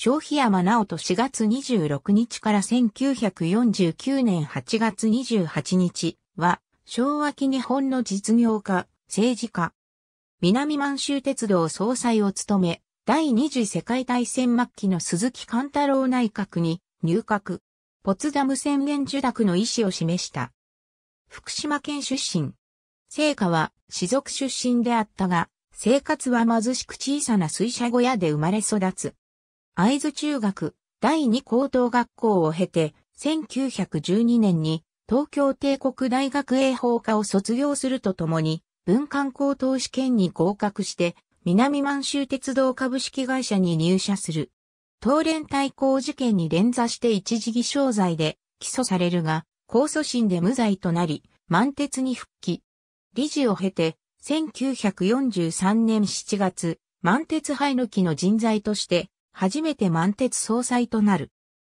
消費山直人4月26日から1949年8月28日は、昭和期日本の実業家、政治家。南満州鉄道総裁を務め、第二次世界大戦末期の鈴木貫太郎内閣に入閣。ポツダム宣言受諾の意思を示した。福島県出身。聖火は士族出身であったが、生活は貧しく小さな水車小屋で生まれ育つ。会津中学第二高等学校を経て、1912年に東京帝国大学英法科を卒業するとともに、文官高等試験に合格して、南満州鉄道株式会社に入社する。東連対抗事件に連座して一時偽証罪で起訴されるが、控訴審で無罪となり、満鉄に復帰。理事を経て、1943年7月、満鉄廃の木の人材として、初めて満鉄総裁となる。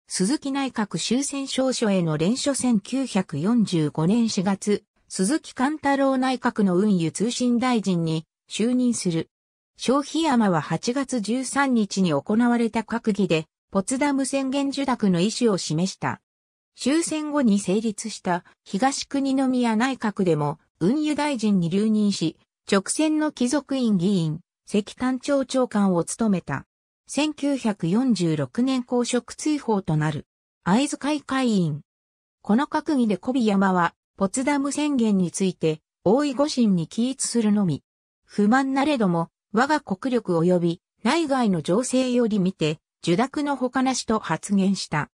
鈴木内閣終戦証書への連署1945年4月、鈴木貫太郎内閣の運輸通信大臣に就任する。消費山は8月13日に行われた閣議で、ポツダム宣言受諾の意思を示した。終戦後に成立した東国宮内閣でも運輸大臣に留任し、直線の貴族院議員、石炭庁長官を務めた。1946年公職追放となる、会津会会員。この閣議で小比山は、ポツダム宣言について、大井御神に起立するのみ。不満なれども、我が国力及び内外の情勢より見て、受諾のほかなしと発言した。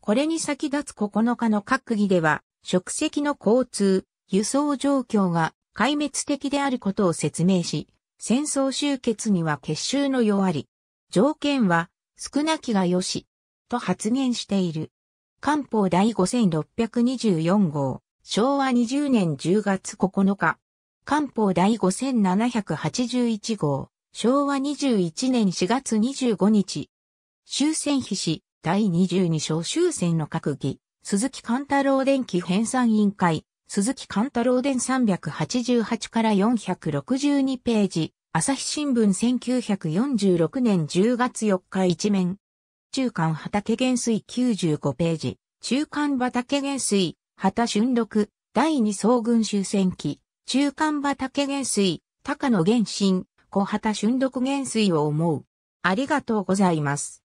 これに先立つ9日の閣議では、職責の交通、輸送状況が壊滅的であることを説明し、戦争終結には結集の弱り、条件は少なきがよし、と発言している。官報第5624号、昭和20年10月9日。官報第5781号、昭和21年4月25日。終戦費士、第22章終戦の閣議、鈴木貫太郎電機編纂委員会、鈴木貫太郎電388から462ページ、朝日新聞1946年10月4日一面。中間畑原水95ページ。中間畑原水、畑春六、第二総軍終戦期。中間畑原水、高野原神、小畑春六原水を思う。ありがとうございます。